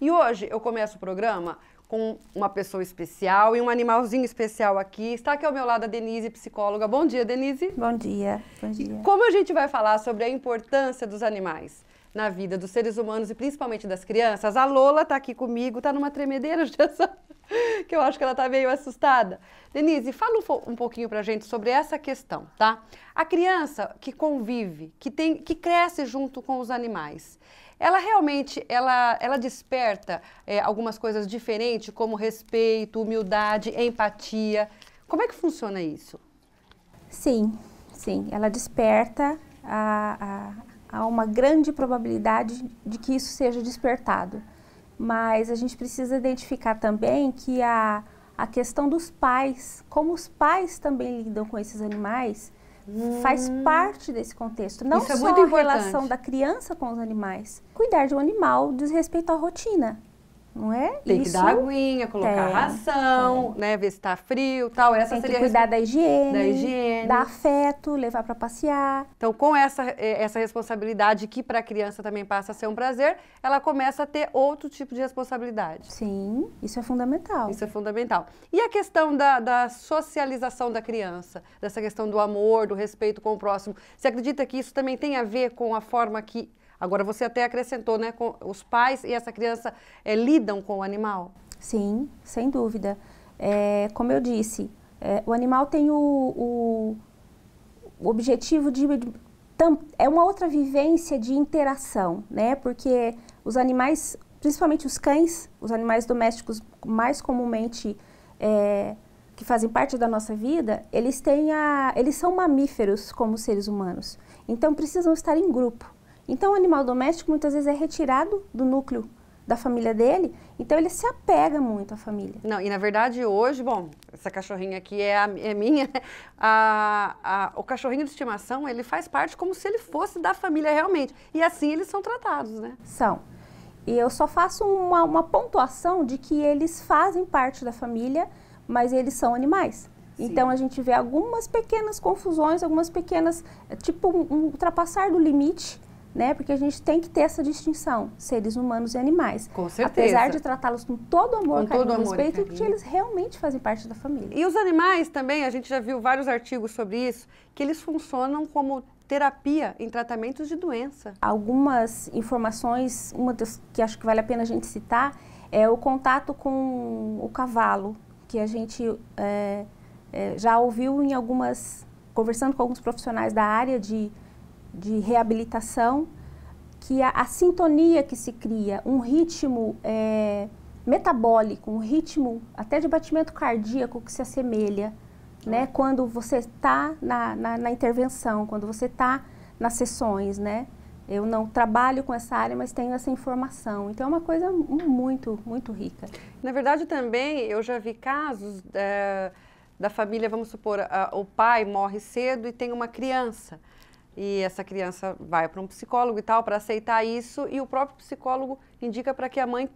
E hoje eu começo o programa com uma pessoa especial e um animalzinho especial aqui. Está aqui ao meu lado a Denise, psicóloga. Bom dia, Denise. Bom dia. Bom dia. E como a gente vai falar sobre a importância dos animais? na vida dos seres humanos e principalmente das crianças. A Lola está aqui comigo, está numa tremedeira de que eu acho que ela está meio assustada. Denise, fala um, um pouquinho para a gente sobre essa questão, tá? A criança que convive, que, tem, que cresce junto com os animais, ela realmente ela, ela desperta é, algumas coisas diferentes, como respeito, humildade, empatia. Como é que funciona isso? Sim, sim. Ela desperta a, a, uma grande probabilidade de que isso seja despertado. Mas a gente precisa identificar também que a, a questão dos pais, como os pais também lidam com esses animais, Faz hum. parte desse contexto. Não Isso é só é a relação da criança com os animais. Cuidar de um animal diz respeito à rotina não é? Tem Isso que dar aguinha, colocar é, ração, é. né? Ver se tá frio tal. Essa tem seria que cuidar da higiene, da higiene, dar afeto, levar para passear. Então, com essa, eh, essa responsabilidade que para a criança também passa a ser um prazer, ela começa a ter outro tipo de responsabilidade. Sim, isso é fundamental. Isso é fundamental. E a questão da, da socialização da criança, dessa questão do amor, do respeito com o próximo, você acredita que isso também tem a ver com a forma que Agora, você até acrescentou, né? os pais e essa criança é, lidam com o animal? Sim, sem dúvida. É, como eu disse, é, o animal tem o, o, objetivo de, de é uma outra vivência de interação, né? Porque os animais, principalmente os cães, os animais domésticos mais comumente é, que fazem parte da nossa vida, eles têm a, eles são mamíferos como seres humanos. Então precisam estar em grupo. Então, o animal doméstico muitas vezes é retirado do núcleo da família dele, então ele se apega muito à família. Não, e na verdade hoje, bom, essa cachorrinha aqui é, a, é minha, a, a, o cachorrinho de estimação, ele faz parte como se ele fosse da família realmente. E assim eles são tratados, né? São. E eu só faço uma, uma pontuação de que eles fazem parte da família, mas eles são animais. Sim. Então a gente vê algumas pequenas confusões, algumas pequenas, eh, tipo um ultrapassar do limite né? Porque a gente tem que ter essa distinção, seres humanos e animais. Com certeza. Apesar de tratá-los com todo amor, com carinho, todo amor respeito, porque eles realmente fazem parte da família. E os animais também, a gente já viu vários artigos sobre isso, que eles funcionam como terapia em tratamentos de doença. Algumas informações, uma das que acho que vale a pena a gente citar, é o contato com o cavalo, que a gente é, é, já ouviu em algumas, conversando com alguns profissionais da área de de reabilitação, que a, a, sintonia que se cria, um ritmo é, metabólico, um ritmo até de batimento cardíaco que se assemelha, né? Tá. Quando você está na, na, na, intervenção, quando você está nas sessões, né? Eu não trabalho com essa área, mas tenho essa informação. Então é uma coisa muito, muito rica. Na verdade, também eu já vi casos é, da família, vamos supor, a, o pai morre cedo e tem uma criança e essa criança vai para um psicólogo e tal para aceitar isso e o próprio psicólogo indica para que a mãe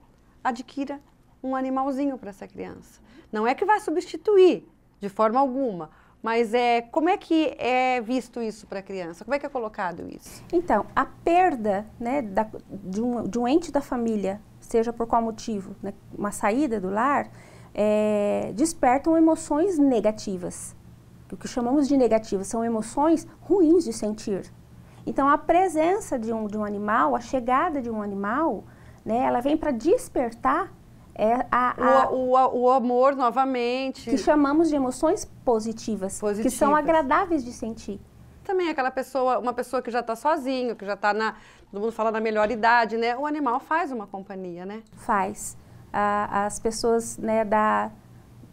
adquira um animalzinho para essa criança. Não é que vai substituir de forma alguma, mas é como é que é visto isso para a criança? Como é que é colocado isso? Então, a perda né, da, de, um, de um ente da família, seja por qual motivo, né, uma saída do lar, é, despertam emoções negativas o que chamamos de negativas, são emoções ruins de sentir. Então, a presença de um, de um animal, a chegada de um animal, né, ela vem para despertar é a, a, o, o, o, amor novamente. Que chamamos de emoções positivas, positivas, que são agradáveis de sentir. Também aquela pessoa, uma pessoa que já está sozinho, que já está na, todo mundo fala na melhor idade, né? O animal faz uma companhia, né? Faz. Ah, as pessoas né, da,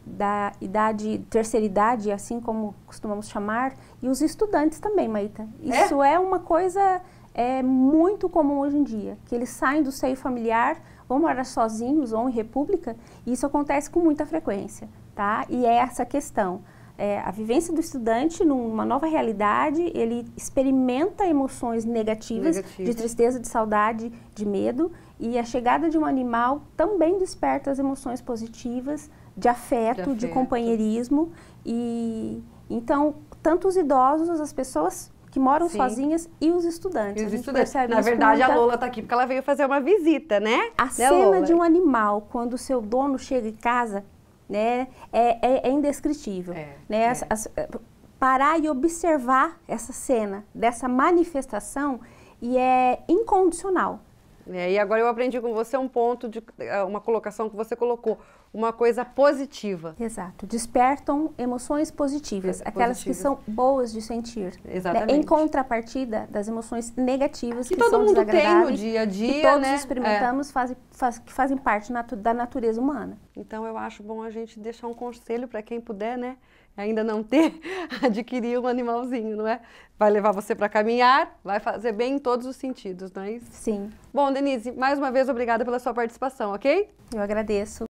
da idade, terceira idade, assim como costumamos chamar, e os estudantes também, Maíta. É? Isso é, é uma coisa é, muito comum hoje em dia, que eles saem do seio familiar, vão morar sozinhos ou em república, e isso acontece com muita frequência, tá? E é essa questão. É, a vivência do estudante numa nova realidade, ele experimenta emoções negativas, Negativo. de tristeza, de saudade, de medo, e a chegada de um animal também desperta as emoções positivas de afeto, de, afeto. de companheirismo. E então, tanto os idosos, as pessoas que moram Sim. sozinhas e os estudantes. E os estudantes. Na verdade, muita... a Lola está aqui porque ela veio fazer uma visita, né? A né, cena Lola? de um animal, quando o seu dono chega em casa, né, é, é, é indescritível. É, né? É. As, as, eh, parar e observar essa cena, dessa manifestação, e é incondicional. É, e agora eu aprendi com você um ponto de eh, uma colocação que você colocou, uma coisa positiva. Exato. Despertam emoções positivas, é, aquelas positivas. que são boas de sentir. Né? Exatamente. Né? Em contrapartida das emoções negativas que, que todo são mundo tem no dia a dia, que todos né? experimentamos, é. faz, faz, que fazem parte natu da natureza humana. Então eu acho bom a gente deixar um conselho para quem puder, né? ainda não ter, adquirir um animalzinho, não é? Vai levar você para caminhar, vai fazer bem em todos os sentidos, não é isso? Sim. Bom, Denise, mais uma vez, obrigada pela sua participação, ok? Eu agradeço.